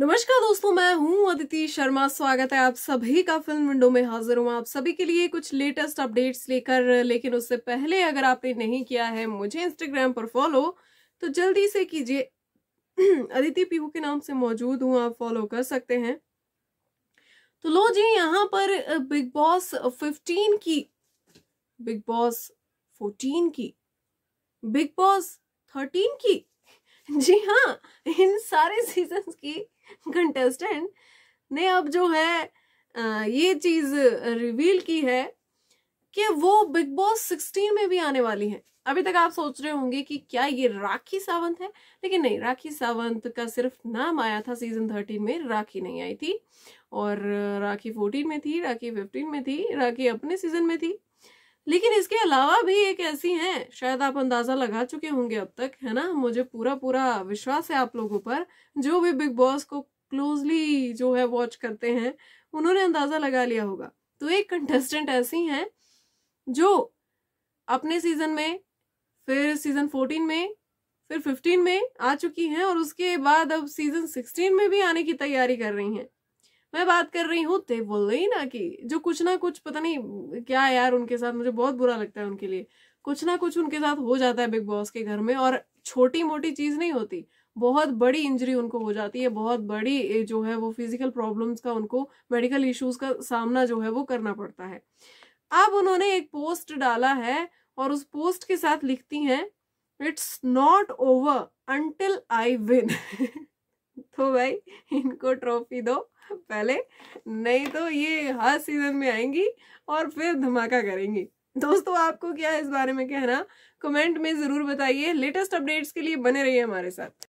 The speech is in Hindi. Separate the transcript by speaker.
Speaker 1: नमस्कार दोस्तों मैं हूं अदिति शर्मा स्वागत है आप सभी का फिल्म विंडो में हाजिर हूं आप सभी के लिए कुछ लेटेस्ट अपडेट्स लेकर लेकिन उससे पहले अगर आपने नहीं किया है मुझे इंस्टाग्राम पर फॉलो तो जल्दी से कीजिए अदिति पीहू के नाम से मौजूद हूं आप फॉलो कर सकते हैं तो लो जी यहाँ पर बिग बॉस फिफ्टीन की बिग बॉस फोर्टीन की बिग बॉस थर्टीन की जी हाँ इन सारे सीजन की कंटेस्टेंट ने अब जो है ये चीज रिवील की है कि वो बिग बॉस 16 में भी आने वाली है अभी तक आप सोच रहे होंगे कि क्या ये राखी सावंत है लेकिन नहीं राखी सावंत का सिर्फ नाम आया था सीजन 13 में राखी नहीं आई थी और राखी 14 में थी राखी 15 में थी राखी अपने सीजन में थी लेकिन इसके अलावा भी एक ऐसी हैं शायद आप अंदाज़ा लगा चुके होंगे अब तक है ना मुझे पूरा पूरा विश्वास है आप लोगों पर जो भी बिग बॉस को क्लोजली जो है वॉच करते हैं उन्होंने अंदाज़ा लगा लिया होगा तो एक कंटेस्टेंट ऐसी हैं जो अपने सीज़न में फिर सीज़न फोर्टीन में फिर फिफ्टीन में आ चुकी हैं और उसके बाद अब सीज़न सिक्सटीन में भी आने की तैयारी कर रही हैं मैं बात कर रही हूँ ना की जो कुछ ना कुछ पता नहीं क्या यार उनके साथ मुझे बहुत बुरा लगता है उनके लिए कुछ ना कुछ उनके साथ हो जाता है बिग बॉस के घर में और छोटी मोटी चीज नहीं होती बहुत बड़ी इंजरी उनको हो जाती है बहुत बड़ी जो है वो फिजिकल प्रॉब्लम्स का उनको मेडिकल इश्यूज का सामना जो है वो करना पड़ता है अब उन्होंने एक पोस्ट डाला है और उस पोस्ट के साथ लिखती हैं it's not over until I win तो भाई इनको ट्रॉफी दो पहले नहीं तो ये हर सीजन में आएंगी और फिर धमाका करेंगी दोस्तों आपको क्या है इस बारे में कहना कमेंट में ज़रूर बताइए लेटेस्ट अपडेट्स के लिए बने रहिए हमारे साथ